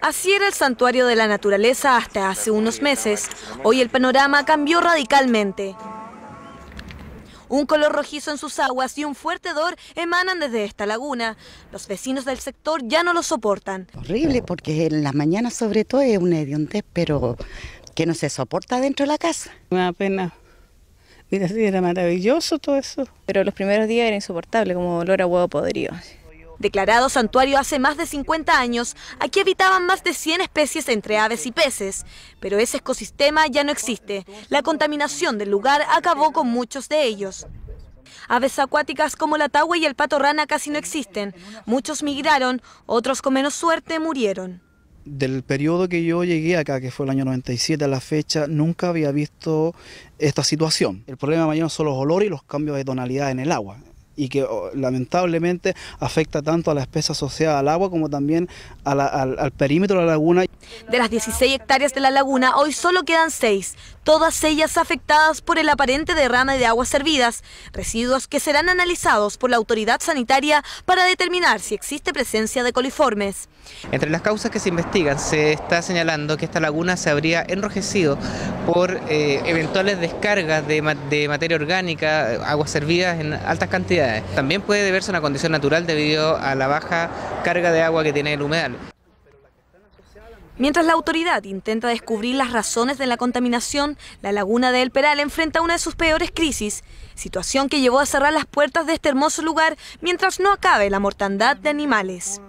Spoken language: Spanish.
Así era el santuario de la naturaleza hasta hace unos meses. Hoy el panorama cambió radicalmente. Un color rojizo en sus aguas y un fuerte dor emanan desde esta laguna. Los vecinos del sector ya no lo soportan. Horrible porque en las mañana sobre todo es un hediondez, pero que no se soporta dentro de la casa. Me da pena era maravilloso todo eso. Pero los primeros días era insoportable, como olor a huevo podrido. Declarado santuario hace más de 50 años, aquí habitaban más de 100 especies entre aves y peces, pero ese ecosistema ya no existe. La contaminación del lugar acabó con muchos de ellos. Aves acuáticas como la tagua y el pato rana casi no existen. Muchos migraron, otros con menos suerte murieron del periodo que yo llegué acá, que fue el año 97 a la fecha, nunca había visto esta situación. El problema mayor son los olores y los cambios de tonalidad en el agua y que oh, lamentablemente afecta tanto a la espesa asociada al agua como también al, al perímetro de la laguna. De las 16 hectáreas de la laguna, hoy solo quedan 6 todas ellas afectadas por el aparente derrame de aguas servidas, residuos que serán analizados por la autoridad sanitaria para determinar si existe presencia de coliformes. Entre las causas que se investigan se está señalando que esta laguna se habría enrojecido por eh, eventuales descargas de, de materia orgánica, aguas servidas en altas cantidades. También puede deberse a una condición natural debido a la baja carga de agua que tiene el humedal. Mientras la autoridad intenta descubrir las razones de la contaminación, la laguna de El Peral enfrenta una de sus peores crisis, situación que llevó a cerrar las puertas de este hermoso lugar mientras no acabe la mortandad de animales.